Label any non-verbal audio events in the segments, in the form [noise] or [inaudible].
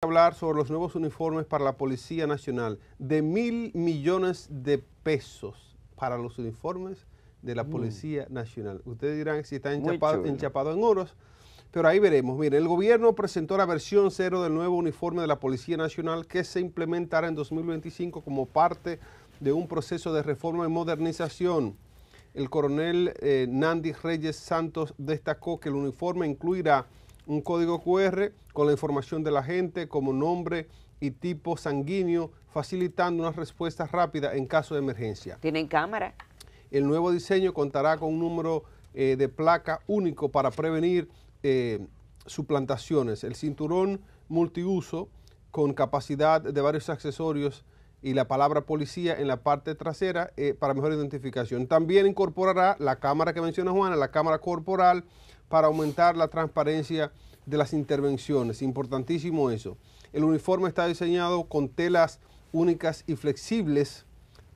hablar sobre los nuevos uniformes para la Policía Nacional de mil millones de pesos para los uniformes de la mm. Policía Nacional. Ustedes dirán si está enchapado, en oros, pero ahí veremos. Miren, el gobierno presentó la versión cero del nuevo uniforme de la Policía Nacional que se implementará en 2025 como parte de un proceso de reforma y modernización. El coronel eh, nandis Reyes Santos destacó que el uniforme incluirá un código QR con la información de la gente como nombre y tipo sanguíneo, facilitando una respuesta rápida en caso de emergencia. ¿Tienen cámara? El nuevo diseño contará con un número eh, de placa único para prevenir eh, suplantaciones. El cinturón multiuso con capacidad de varios accesorios y la palabra policía en la parte trasera eh, para mejor identificación. También incorporará la cámara que menciona Juana, la cámara corporal, para aumentar la transparencia de las intervenciones, importantísimo eso. El uniforme está diseñado con telas únicas y flexibles.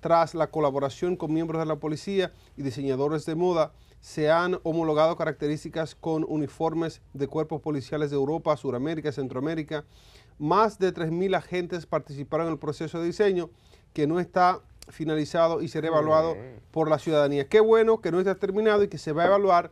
Tras la colaboración con miembros de la policía y diseñadores de moda, se han homologado características con uniformes de cuerpos policiales de Europa, Suramérica, Centroamérica. Más de 3.000 agentes participaron en el proceso de diseño que no está finalizado y será evaluado por la ciudadanía. Qué bueno que no está terminado y que se va a evaluar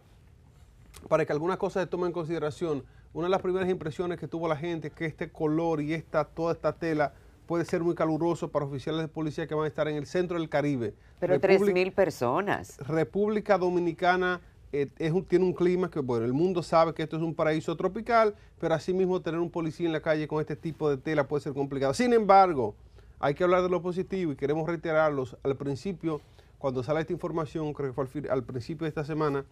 para que algunas cosas se tomen en consideración una de las primeras impresiones que tuvo la gente es que este color y toda esta tela puede ser muy caluroso para oficiales de policía que van a estar en el centro del Caribe. Pero 3.000 personas. República Dominicana eh, tiene un clima que, bueno, el mundo sabe que esto es un paraíso tropical, pero asimismo tener un policía en la calle con este tipo de tela puede ser complicado. Sin embargo, hay que hablar de lo positivo y queremos reiterarlos al principio, cuando sale esta información, creo que fue al principio de esta semana,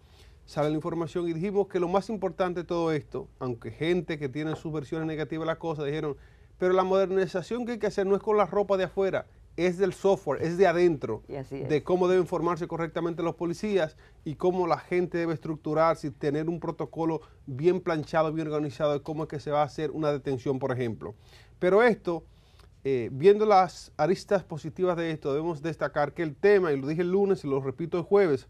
sale la información y dijimos que lo más importante de todo esto, aunque gente que tiene sus versiones negativas de la cosa dijeron, pero la modernización que hay que hacer no es con la ropa de afuera, es del software, es de adentro, de cómo deben formarse correctamente los policías y cómo la gente debe estructurarse y tener un protocolo bien planchado, bien organizado de cómo es que se va a hacer una detención, por ejemplo. Pero esto, eh, viendo las aristas positivas de esto, debemos destacar que el tema, y lo dije el lunes y lo repito el jueves,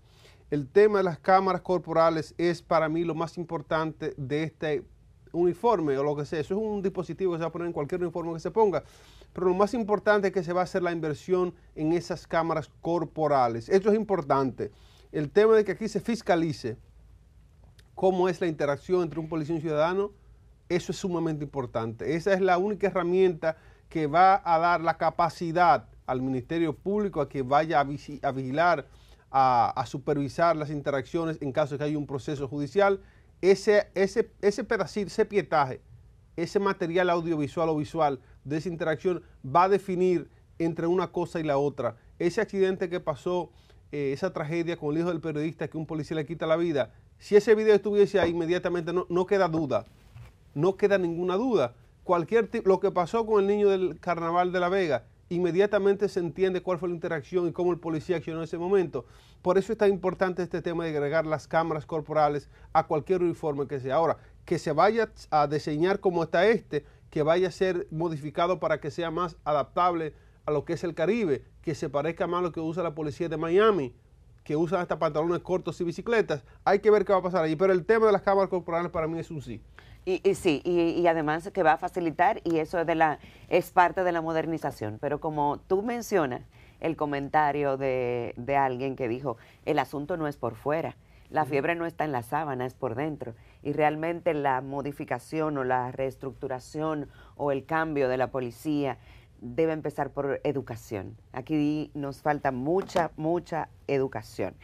el tema de las cámaras corporales es para mí lo más importante de este uniforme o lo que sea. Eso es un dispositivo que se va a poner en cualquier uniforme que se ponga. Pero lo más importante es que se va a hacer la inversión en esas cámaras corporales. Esto es importante. El tema de que aquí se fiscalice cómo es la interacción entre un policía y un ciudadano, eso es sumamente importante. Esa es la única herramienta que va a dar la capacidad al Ministerio Público a que vaya a, a vigilar a, supervisar las interacciones en caso de que haya un proceso judicial. Ese, ese, pedacito, ese pietaje, ese material audiovisual o visual de esa interacción va a definir entre una cosa y la otra. Ese accidente que pasó, eh, esa tragedia con el hijo del periodista que un policía le quita la vida, si ese video estuviese ahí inmediatamente no, no queda duda, no queda ninguna duda. Cualquier lo que pasó con el niño del carnaval de La Vega, inmediatamente se entiende cuál fue la interacción y cómo el policía accionó en ese momento. Por eso es tan importante este tema de agregar las cámaras corporales a cualquier uniforme que sea. Ahora, que se vaya a diseñar como está este, que vaya a ser modificado para que sea más adaptable a lo que es el Caribe, que se parezca más a lo que usa la policía de Miami, que usa hasta pantalones cortos y bicicletas. Hay que ver qué va a pasar allí, pero el tema de las cámaras corporales para mí es un sí. Y, sí, y, además que va a facilitar, y eso es, de la, es parte de la modernización. Pero como tú mencionas el comentario de, de alguien que dijo, el asunto no es por fuera, la fiebre no está en la sábana, es por dentro. Y realmente la modificación o la reestructuración o el cambio de la policía debe empezar por educación. Aquí nos falta mucha, mucha educación.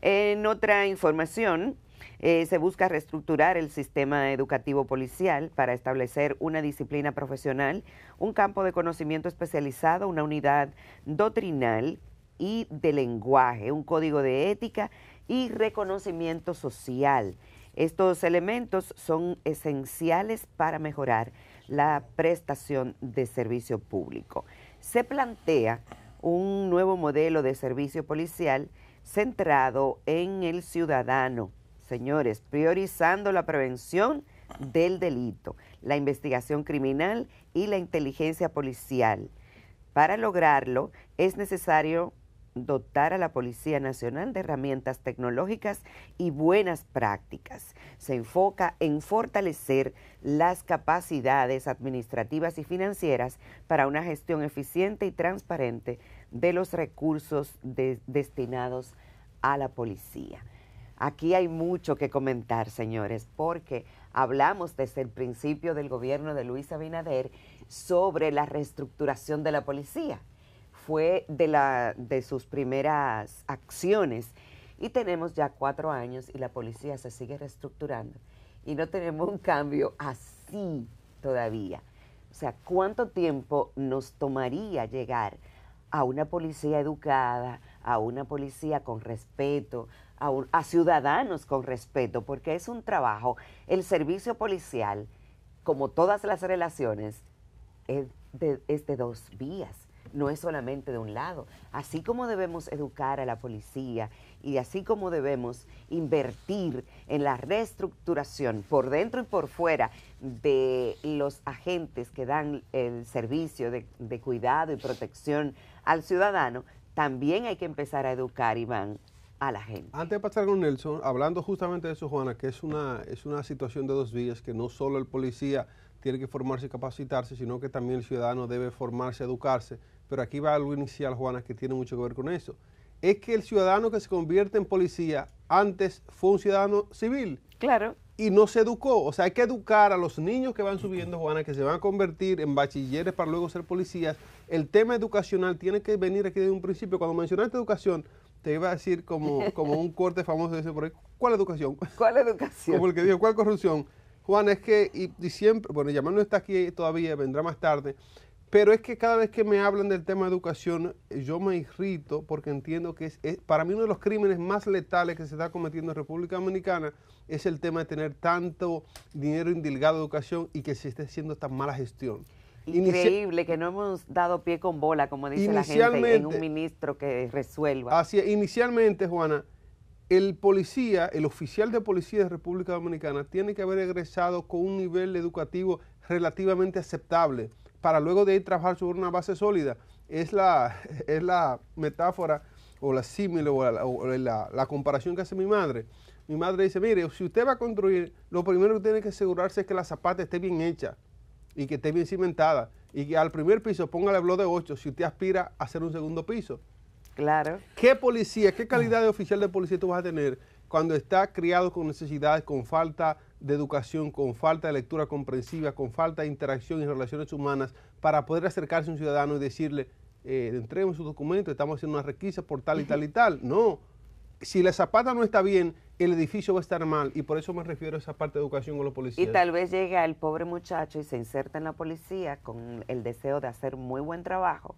En otra información, eh, se busca reestructurar el sistema educativo policial para establecer una disciplina profesional, un campo de conocimiento especializado, una unidad doctrinal y de lenguaje, un código de ética y reconocimiento social. Estos elementos son esenciales para mejorar la prestación de servicio público. Se plantea un nuevo modelo de servicio policial centrado en el ciudadano, señores, priorizando la prevención del delito, la investigación criminal y la inteligencia policial. Para lograrlo es necesario dotar a la Policía Nacional de herramientas tecnológicas y buenas prácticas. Se enfoca en fortalecer las capacidades administrativas y financieras para una gestión eficiente y transparente de los recursos destinados a la policía. Aquí hay mucho que comentar, señores, porque hablamos desde el principio del gobierno de Luis Abinader sobre la reestructuración de la policía. Fue de, la, de sus primeras acciones y tenemos ya cuatro años y la policía se sigue reestructurando y no tenemos un cambio así todavía. O sea, ¿cuánto tiempo nos tomaría llegar a una policía educada, a una policía con respeto, a, ciudadanos con respeto, porque es un trabajo. El servicio policial, como todas las relaciones, es de, dos vías, no es solamente de un lado. Así como debemos educar a la policía y así como debemos invertir en la reestructuración por dentro y por fuera de los agentes que dan el servicio de, de cuidado y protección al ciudadano, también hay que empezar a educar, Iván, a la gente. Antes de pasar con Nelson, hablando justamente de eso, Juana, que es una, es una situación de dos vías, que no solo el policía tiene que formarse y capacitarse, sino que también el ciudadano debe formarse, educarse. Pero aquí va algo inicial, Juana, que tiene mucho que ver con eso. Es que el ciudadano que se convierte en policía antes fue un ciudadano civil. Claro. Y no se educó. O sea, hay que educar a los niños que van subiendo, Juana, que se van a convertir en bachilleres para luego ser policías. El tema educacional tiene que venir aquí desde un principio. Cuando mencionaste educación, te iba a decir como, como un corte famoso de ese por ahí, ¿cuál educación? ¿Cuál educación? como el que dijo, ¿cuál corrupción? Juan, es que, y, siempre, bueno, Yamal no está aquí todavía, vendrá más tarde, pero es que cada vez que me hablan del tema de educación, yo me irrito porque entiendo que es, para mí uno de los crímenes más letales que se está cometiendo en República Dominicana es el tema de tener tanto dinero indilgado de educación y que se esté haciendo esta mala gestión. Increíble, que no hemos dado pie con bola, como dice la gente, en un ministro que resuelva. Así inicialmente, Juana, el policía, el oficial de policía de República Dominicana, tiene que haber egresado con un nivel educativo relativamente aceptable para luego de a trabajar sobre una base sólida. Es la, [laughs] es la metáfora o la símil o, la comparación que hace mi madre. Mi madre dice, mire, si usted va a construir, lo primero que tiene que asegurarse es que la zapata esté bien hecha y que esté bien cimentada y que al primer piso póngale el blog de 8 si usted aspira a hacer un segundo piso. Claro. ¿Qué policía, qué calidad de oficial de policía tú vas a tener cuando está criado con necesidades, con falta de educación, con falta de lectura comprensiva, con falta de interacción y relaciones humanas, para poder acercarse a un ciudadano y decirle, eh, entreguemos su documento, estamos haciendo una requisa por tal y tal y tal? No. Si la zapata no está bien, el edificio va a estar mal y por eso me refiero a esa parte de educación con los policías. Y tal vez llega el pobre muchacho y se inserta en la policía con el deseo de hacer muy buen trabajo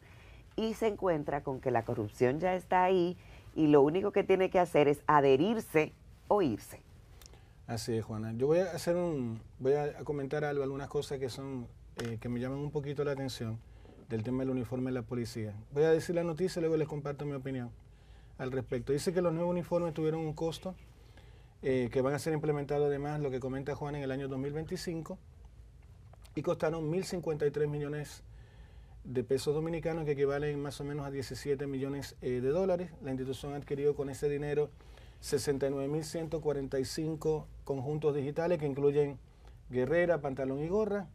y se encuentra con que la corrupción ya está ahí y lo único que tiene que hacer es adherirse o irse. Así es, Juana. Yo voy a hacer un, voy a comentar algo, algunas cosas que son, eh, que me llaman un poquito la atención del tema del uniforme de la policía. Voy a decir la noticia y luego les comparto mi opinión al respecto. Dice que los nuevos uniformes tuvieron un costo eh, que van a ser implementados además, lo que comenta Juan, en el año 2025, y costaron 1.053 millones de pesos dominicanos, que equivalen más o menos a 17 millones eh, de dólares. La institución adquirido con ese dinero 69.145 conjuntos digitales que incluyen guerrera, pantalón y gorra,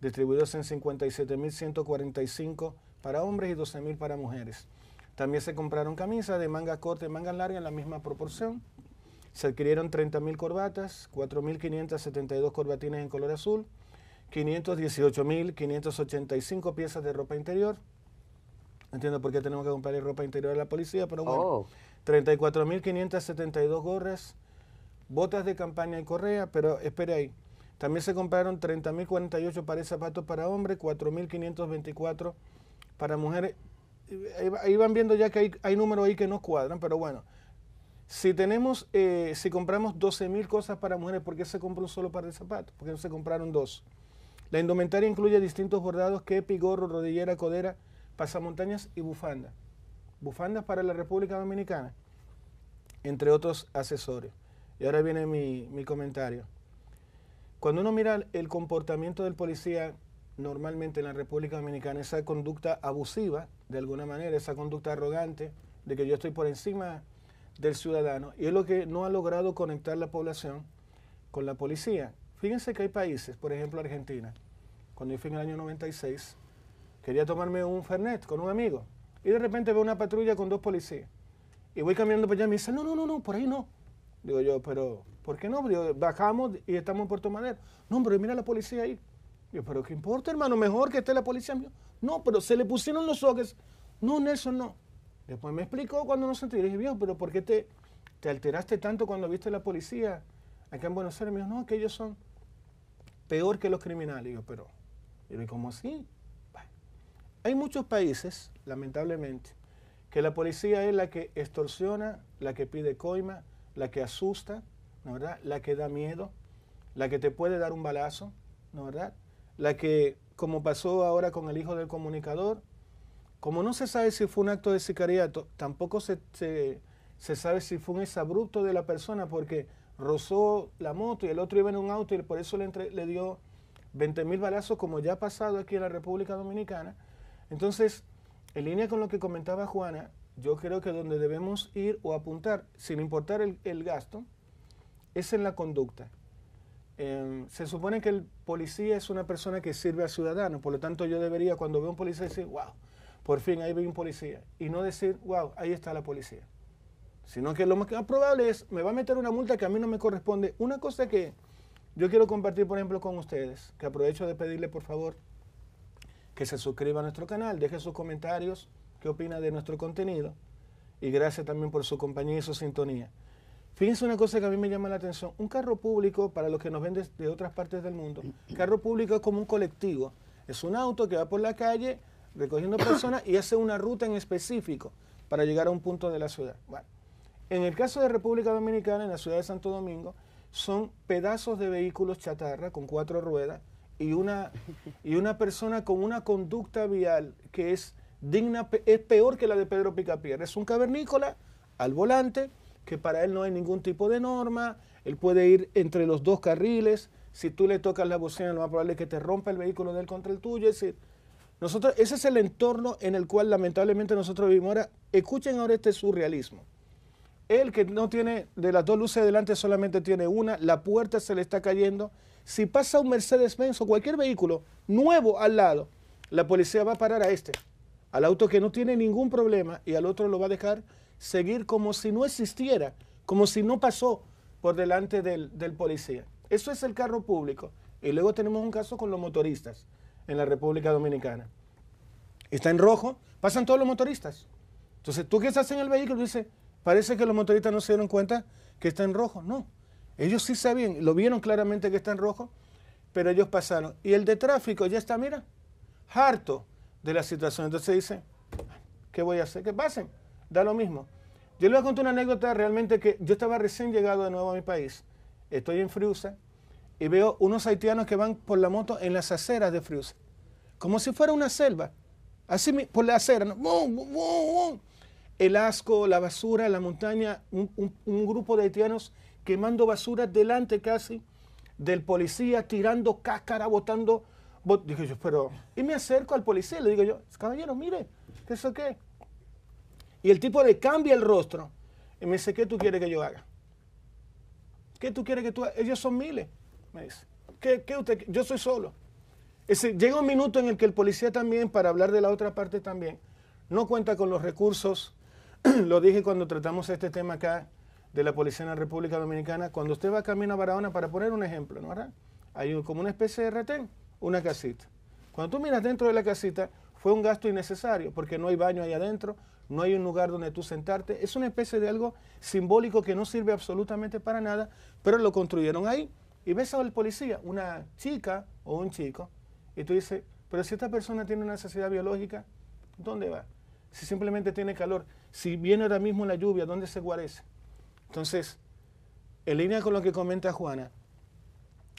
distribuidos en 57.145 para hombres y 12.000 para mujeres. También se compraron camisas de manga corta y manga larga en la misma proporción, se adquirieron 30.000 corbatas, 4.572 corbatines en color azul, 518.585 piezas de ropa interior. Entiendo por qué tenemos que comprar ropa interior a la policía, pero bueno. 34.572 gorras, botas de campaña y correa, pero espere ahí. También se compraron 30.048 pares zapatos para hombres, 4.524 para mujeres. Ahí van viendo ya que hay, hay números ahí que no cuadran, pero bueno. Si tenemos, eh, si compramos 12.000 cosas para mujeres, ¿por qué se compra un solo par de zapatos? ¿Por qué no se compraron dos? La indumentaria incluye distintos bordados, kepi, gorro, rodillera, codera, pasamontañas y bufanda. Bufandas para la República Dominicana, entre otros accesorios. Y ahora viene mi, mi comentario. Cuando uno mira el comportamiento del policía normalmente en la República Dominicana, esa conducta abusiva, de alguna manera, esa conducta arrogante, de que yo estoy por encima del ciudadano y es lo que no ha logrado conectar la población con la policía. Fíjense que hay países, por ejemplo Argentina, cuando yo fui en el año 96, quería tomarme un Fernet con un amigo y de repente veo una patrulla con dos policías y voy caminando para allá y me dicen, no, no, no, no, por ahí no. Digo yo, pero ¿por qué no? bajamos y estamos en Puerto Madero. No, pero mira la policía ahí. yo pero ¿qué importa, hermano? Mejor que esté la policía. No, pero se le pusieron los ojos. No, Nelson, no. Después me explicó cuando no sentí dije, viejo, pero ¿por qué te, alteraste tanto cuando viste la policía acá en Buenos Aires? Me dijo, no, que ellos son peor que los criminales. yo, pero, ¿y cómo así? Hay muchos países, lamentablemente, que la policía es la que extorsiona, la que pide coima, la que asusta, ¿no verdad? La que da miedo, la que te puede dar un balazo, ¿no verdad? La que, como pasó ahora con el hijo del comunicador, como no se sabe si fue un acto de sicariato, tampoco se, sabe si fue un exabrupto de la persona porque rozó la moto y el otro iba en un auto y por eso le, le dio 20 mil balazos como ya ha pasado aquí en la República Dominicana. Entonces, en línea con lo que comentaba Juana, yo creo que donde debemos ir o apuntar, sin importar el, gasto, es en la conducta. Em, se supone que el policía es una persona que sirve al ciudadano, por lo tanto yo debería, cuando veo a un policía, decir, wow, por fin ahí vi un policía, y no decir, wow, ahí está la policía. Sino que lo más probable es, me va a meter una multa que a mí no me corresponde. Una cosa que yo quiero compartir, por ejemplo, con ustedes, que aprovecho de pedirle, por favor, que se suscriba a nuestro canal, deje sus comentarios, qué opina de nuestro contenido, y gracias también por su compañía y su sintonía. Fíjense una cosa que a mí me llama la atención. Un carro público, para los que nos ven de, otras partes del mundo, mm. carro público es como un colectivo. Es un auto que va por la calle recogiendo personas y hace una ruta en específico para llegar a un punto de la ciudad. Bueno, en el caso de República Dominicana, en la ciudad de Santo Domingo, son pedazos de vehículos chatarra con cuatro ruedas y una, y una persona con una conducta vial que es digna, es peor que la de Pedro Picapierre. Es un cavernícola al volante, que para él no hay ningún tipo de norma, él puede ir entre los dos carriles, si tú le tocas la bocina lo más probable es que te rompa el vehículo él contra el tuyo, es decir, nosotros, ese es el entorno en el cual lamentablemente nosotros vivimos. Ahora, escuchen ahora este surrealismo. El que no tiene de las dos luces delante solamente tiene una, la puerta se le está cayendo. Si pasa un Mercedes-Benz o cualquier vehículo nuevo al lado, la policía va a parar a este, al auto que no tiene ningún problema y al otro lo va a dejar seguir como si no existiera, como si no pasó por delante del, del policía. Eso es el carro público. Y luego tenemos un caso con los motoristas en la República Dominicana. Está en rojo, pasan todos los motoristas. Entonces, tú qué estás en el vehículo, dices, parece que los motoristas no se dieron cuenta que está en rojo. No, ellos sí sabían, lo vieron claramente que está en rojo, pero ellos pasaron. Y el de tráfico ya está, mira, harto de la situación. Entonces dice, ¿qué voy a hacer? Que pasen, da lo mismo. Yo les voy a contar una anécdota realmente que yo estaba recién llegado de nuevo a mi país, estoy en Friusa, y veo unos haitianos que van por la moto en las aceras de Friusa como si fuera una selva, así por la acera, el asco, la basura, la montaña, un, grupo de haitianos quemando basura delante casi del policía, tirando cáscara, botando. Dije yo, pero. Y me acerco al policía le digo yo, caballero, mire, ¿qué eso qué? Y el tipo le cambia el rostro y me dice, ¿qué tú quieres que yo haga? ¿Qué tú quieres que tú hagas? Ellos son miles, me dice. ¿Qué, qué usted? Yo soy solo llega un minuto en el que el policía también, para hablar de la otra parte también, no cuenta con los recursos. [clears throat] Lo dije cuando tratamos este tema acá de la policía en la República Dominicana. Cuando usted va camino a Barahona, para poner un ejemplo, ¿no verdad? Hay como una especie de retén, una casita. Cuando tú miras dentro de la casita, fue un gasto innecesario porque no hay baño ahí adentro, no hay un lugar donde tú sentarte. Es una especie de algo simbólico que no sirve absolutamente para nada, pero lo construyeron ahí. Y ves al policía, una chica o un chico, y tú dices, pero si esta persona tiene una necesidad biológica, ¿dónde va? Si simplemente tiene calor, si viene ahora mismo la lluvia, ¿dónde se guarece? Entonces, en línea con lo que comenta Juana,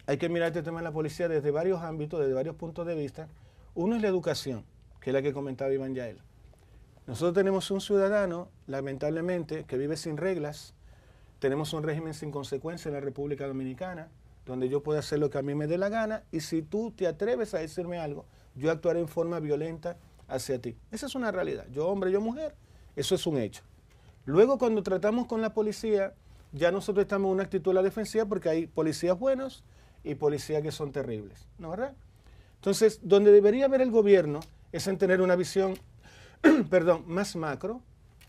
hay que mirar este tema de la policía desde varios ámbitos, desde varios puntos de vista. Uno es la educación, que es la que comentaba Iván Yael. Nosotros tenemos un ciudadano, lamentablemente, que vive sin reglas, tenemos un régimen sin consecuencias en la República Dominicana, donde yo puedo hacer lo que a mí me dé la gana y si tú te atreves a decirme algo, yo actuaré en forma violenta hacia ti. Esa es una realidad. Yo hombre, yo mujer, eso es un hecho. Luego cuando tratamos con la policía, ya nosotros estamos en una actitud a la defensiva porque hay policías buenos y policías que son terribles, ¿no verdad? Entonces, donde debería haber el gobierno es en tener una visión, [clears throat] perdón, más macro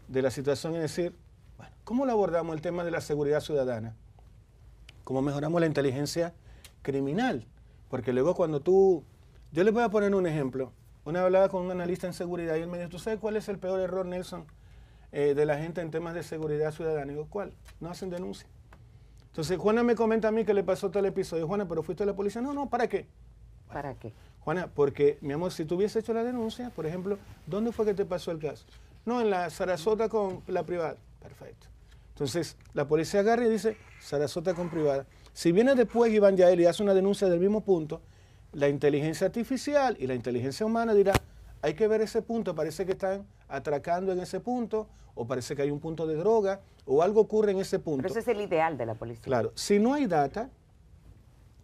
de la situación y decir, bueno, ¿cómo lo abordamos el tema de la seguridad ciudadana? cómo mejoramos la inteligencia criminal. Porque luego cuando tú... Yo les voy a poner un ejemplo. Una hablaba con un analista en seguridad y él me dijo, ¿tú sabes cuál es el peor error, Nelson, eh, de la gente en temas de seguridad ciudadana? Y ¿cuál? No hacen denuncia. Entonces Juana me comenta a mí que le pasó tal episodio. Juana, ¿pero fuiste a la policía? No, no, ¿para qué? ¿Para qué? Juana, porque, mi amor, si tú hubieses hecho la denuncia, por ejemplo, ¿dónde fue que te pasó el caso? No, en la Sarasota con la privada. Perfecto. Entonces, la policía agarra y dice, Sarasota con privada. Si viene después Iván Yael y hace una denuncia del mismo punto, la inteligencia artificial y la inteligencia humana dirá, hay que ver ese punto, parece que están atracando en ese punto, o parece que hay un punto de droga, o algo ocurre en ese punto. Pero ese es el ideal de la policía. Claro, si no hay data,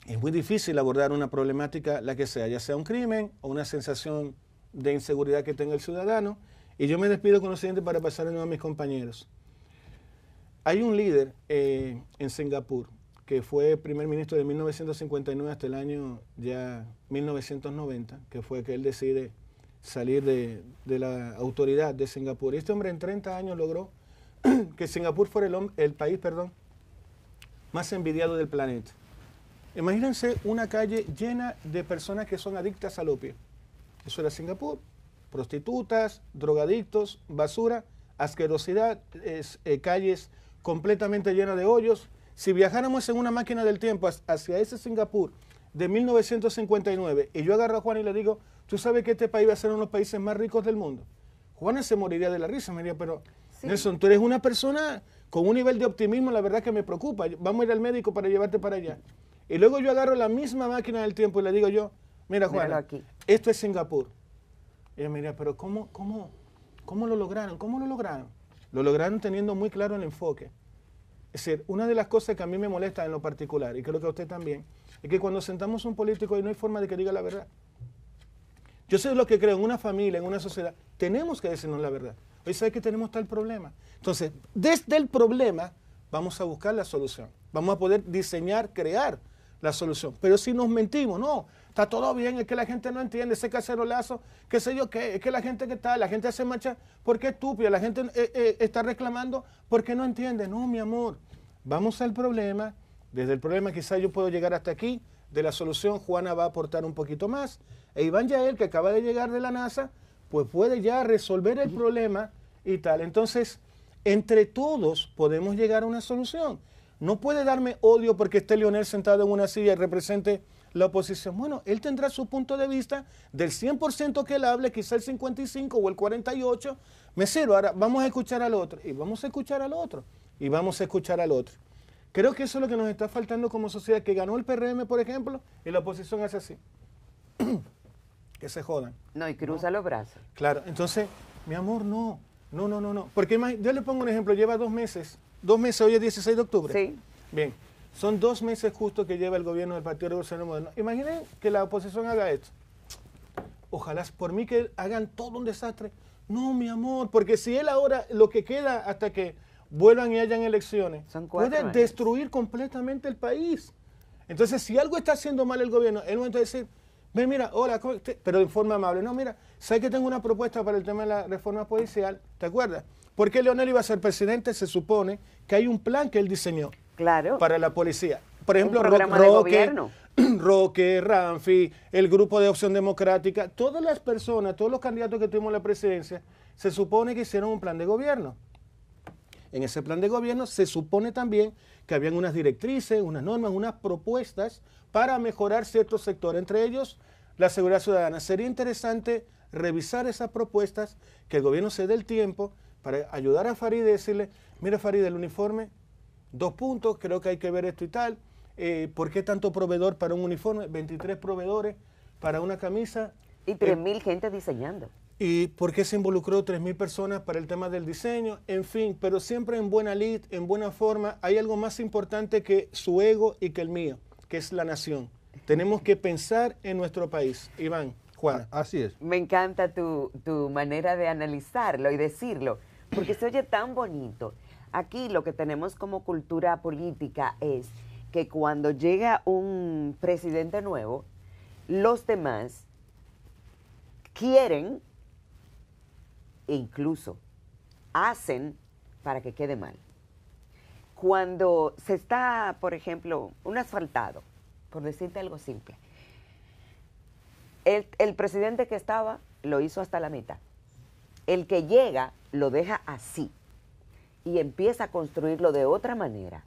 es muy difícil abordar una problemática, la que sea, ya sea un crimen o una sensación de inseguridad que tenga el ciudadano. Y yo me despido con lo siguiente para pasar a nuevo a mis compañeros. Hay un líder eh, en Singapur que fue primer ministro de 1959 hasta el año ya 1990, que fue que él decide salir de, la autoridad de Singapur. Este hombre en 30 años logró [clears throat] que Singapur fuera el, país perdón, más envidiado del planeta. Imagínense una calle llena de personas que son adictas al opio. Eso era Singapur. Prostitutas, drogadictos, basura, asquerosidad, eh, calles completamente llena de hoyos. Si viajáramos en una máquina del tiempo hacia ese Singapur de 1959 y yo agarro a Juan y le digo, tú sabes que este país va a ser uno de los países más ricos del mundo, Juana se moriría de la risa, me diría, pero Nelson, tú eres una persona con un nivel de optimismo, la verdad que me preocupa, vamos a ir al médico para llevarte para allá. Y luego yo agarro la misma máquina del tiempo y le digo yo, mira Juana, esto es Singapur. Y ella me diría, pero ¿cómo, cómo, ¿cómo lo lograron? ¿Cómo lo lograron? Lo lograron teniendo muy claro el enfoque. Es decir, una de las cosas que a mí me molesta en lo particular, y creo que a usted también, es que cuando sentamos a un político y no hay forma de que diga la verdad. Yo sé lo que creo en una familia, en una sociedad. Tenemos que decirnos la verdad. Hoy sabe que tenemos tal problema. Entonces, desde el problema vamos a buscar la solución. Vamos a poder diseñar, crear la solución. Pero si nos mentimos, no, está todo bien, es que la gente no entiende ese cacerolazo, qué sé yo qué, es que la gente que está, la gente hace marcha porque es estúpida, la gente eh, eh, está reclamando porque no entiende. No, mi amor, vamos al problema, desde el problema quizás yo puedo llegar hasta aquí, de la solución Juana va a aportar un poquito más, e Iván Yael, que acaba de llegar de la NASA, pues puede ya resolver el problema y tal. Entonces, entre todos podemos llegar a una solución no puede darme odio porque esté Leonel sentado en una silla y represente la oposición. Bueno, él tendrá su punto de vista del 100% que él hable, quizá el 55 o el 48, me cero, Ahora vamos a escuchar al otro y vamos a escuchar al otro y vamos a escuchar al otro. Creo que eso es lo que nos está faltando como sociedad, que ganó el PRM, por ejemplo, y la oposición hace así. [clears throat] que se jodan. No, y cruza los brazos. Claro, entonces, mi amor, no, no, no, no, no. Porque yo le pongo un ejemplo, lleva dos meses dos meses, hoy es 16 de octubre. Sí. Bien, son dos meses justo que lleva el gobierno del Partido Revolucionario Moderno. Imaginen que la oposición haga esto. Ojalá por mí que hagan todo un desastre. No, mi amor, porque si él ahora lo que queda hasta que vuelvan y hayan elecciones, puede destruir completamente el país. Entonces, si algo está haciendo mal el gobierno, él momento de decir, ven, mira, hola, pero de forma amable. No, mira, sé que tengo una propuesta para el tema de la reforma policial, ¿te acuerdas? ¿Por Leonel iba a ser presidente? Se supone que hay un plan que él diseñó claro. para la policía. Por ejemplo, Roque, [clears throat] Roque, Ramfi, el grupo de Opción Democrática, todas las personas, todos los candidatos que tuvimos a la presidencia, se supone que hicieron un plan de gobierno. En ese plan de gobierno se supone también que habían unas directrices, unas normas, unas propuestas para mejorar ciertos sectores, entre ellos la seguridad ciudadana. Sería interesante revisar esas propuestas, que el gobierno se dé el tiempo para ayudar a Farid y decirle, mira Farid, el uniforme, dos puntos, creo que hay que ver esto y tal, eh, ¿por qué tanto proveedor para un uniforme? 23 proveedores para una camisa. Y 3.000 eh, gente diseñando. ¿Y por qué se involucró 3.000 personas para el tema del diseño? En fin, pero siempre en buena lid, en buena forma, hay algo más importante que su ego y que el mío, que es la nación. Tenemos que pensar en nuestro país. Iván, Juan. Así es. Me encanta tu, tu manera de analizarlo y decirlo porque se oye tan bonito. Aquí lo que tenemos como cultura política es que cuando llega un presidente nuevo, los demás quieren e incluso hacen para que quede mal. Cuando se está, por ejemplo, un asfaltado, por decirte algo simple, el, presidente que estaba lo hizo hasta la mitad el que llega lo deja así y empieza a construirlo de otra manera.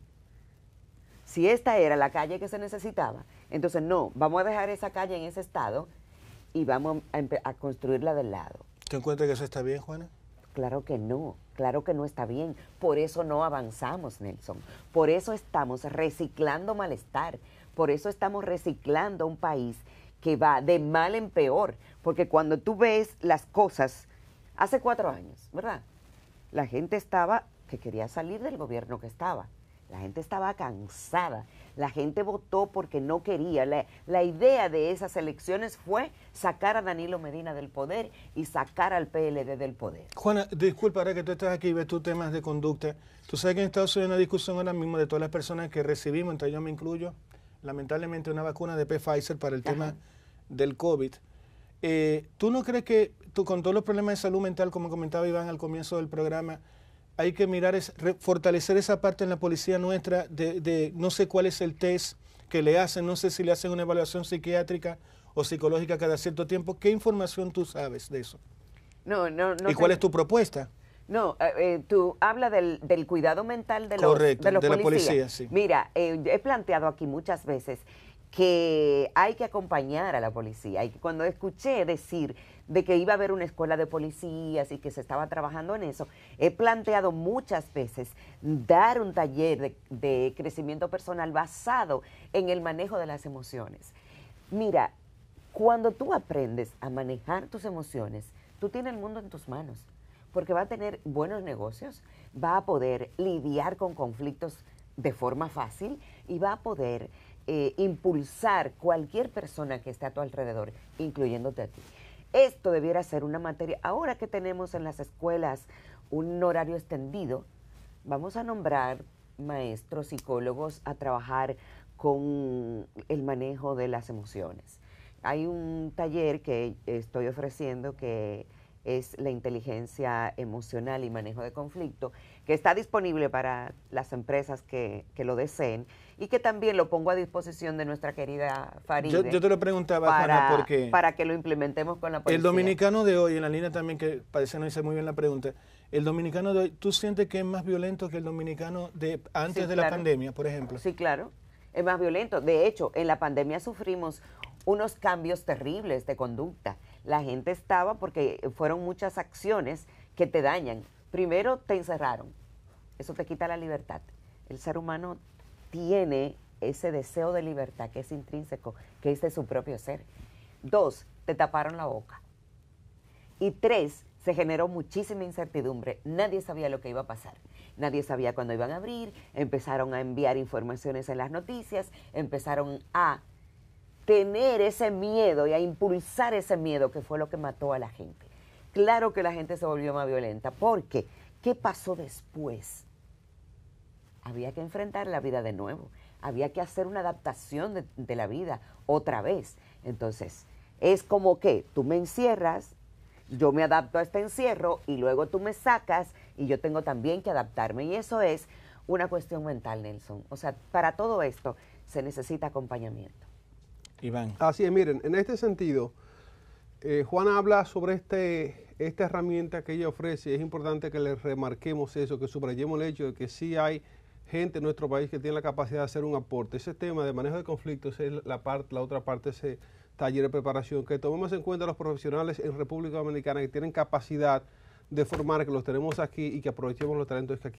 Si esta era la calle que se necesitaba, entonces no, vamos a dejar esa calle en ese estado y vamos a, construirla del lado. ¿Te encuentras que eso está bien, Juana? Claro que no, claro que no está bien. Por eso no avanzamos, Nelson. Por eso estamos reciclando malestar. Por eso estamos reciclando un país que va de mal en peor. Porque cuando tú ves las cosas hace cuatro años, ¿verdad? La gente estaba, que quería salir del gobierno que estaba, la gente estaba cansada, la gente votó porque no quería. La, idea de esas elecciones fue sacar a Danilo Medina del poder y sacar al PLD del poder. Juana, disculpa, ahora que tú estás aquí y ves tus temas de conducta. Tú sabes que en Estados Unidos hay una discusión ahora mismo de todas las personas que recibimos, entonces yo me incluyo, lamentablemente una vacuna de Pfizer para el tema del COVID. Eh, ¿Tú no crees que tú, con todos los problemas de salud mental, como comentaba Iván al comienzo del programa, hay que mirar, es, fortalecer esa parte en la policía nuestra de, no sé cuál es el test que le hacen, no sé si le hacen una evaluación psiquiátrica o psicológica cada cierto tiempo. ¿Qué información tú sabes de eso? No, no, no. ¿Y cuál es tu propuesta? No, eh, eh, tú habla del, cuidado mental de los, de policías. La policía, sí. Mira, he planteado aquí muchas veces que hay que acompañar a la policía. Y cuando escuché decir de que iba a haber una escuela de policías y que se estaba trabajando en eso, he planteado muchas veces dar un taller de crecimiento personal basado en el manejo de las emociones. Mira, cuando tú aprendes a manejar tus emociones, tú tienes el mundo en tus manos, porque va a tener buenos negocios, va a poder lidiar con conflictos de forma fácil y va a poder eh, impulsar cualquier persona que esté a tu alrededor, incluyéndote a ti. Esto debiera ser una materia. Ahora que tenemos en las escuelas un horario extendido, vamos a nombrar maestros, psicólogos a trabajar con el manejo de las emociones. Hay un taller que estoy ofreciendo que es la inteligencia emocional y manejo de conflicto, que está disponible para las empresas que lo deseen y que también lo pongo a disposición de nuestra querida Faride. Yo, te lo preguntaba, para, para que lo implementemos con la policía. El dominicano de hoy, en la línea también que parece no hice muy bien la pregunta, el dominicano de hoy, ¿tú sientes que es más violento que el dominicano de antes de la pandemia, por ejemplo? Sí, claro, es más violento. De hecho, en la pandemia sufrimos unos cambios terribles de conducta. La gente estaba, porque fueron muchas acciones que te dañan. Primero te encerraron, eso te quita la libertad. El ser humano tiene ese deseo de libertad que es intrínseco, que es de su propio ser. Dos, te taparon la boca. Y tres, se generó muchísima incertidumbre. Nadie sabía lo que iba a pasar. Nadie sabía cuándo iban a abrir. Empezaron a enviar informaciones en las noticias. Empezaron a tener ese miedo y a impulsar ese miedo que fue lo que mató a la gente. Claro que la gente se volvió más violenta. porque ¿Qué pasó después? había que enfrentar la vida de nuevo, había que hacer una adaptación de, la vida otra vez. Entonces, es como que tú me encierras, yo me adapto a este encierro y luego tú me sacas y yo tengo también que adaptarme. Y eso es una cuestión mental, Nelson. O sea, para todo esto se necesita acompañamiento. Iván. Así es, miren, en este sentido, eh, Juana habla sobre este, esta herramienta que ella ofrece. Es importante que le remarquemos eso, que subrayemos el hecho de que sí hay gente en nuestro país que tiene la capacidad de hacer un aporte. Ese tema de manejo de conflictos es la, parte, la otra parte, ese taller de preparación, que tomemos en cuenta los profesionales en República Dominicana que tienen capacidad de formar, que los tenemos aquí y que aprovechemos los talentos que aquí.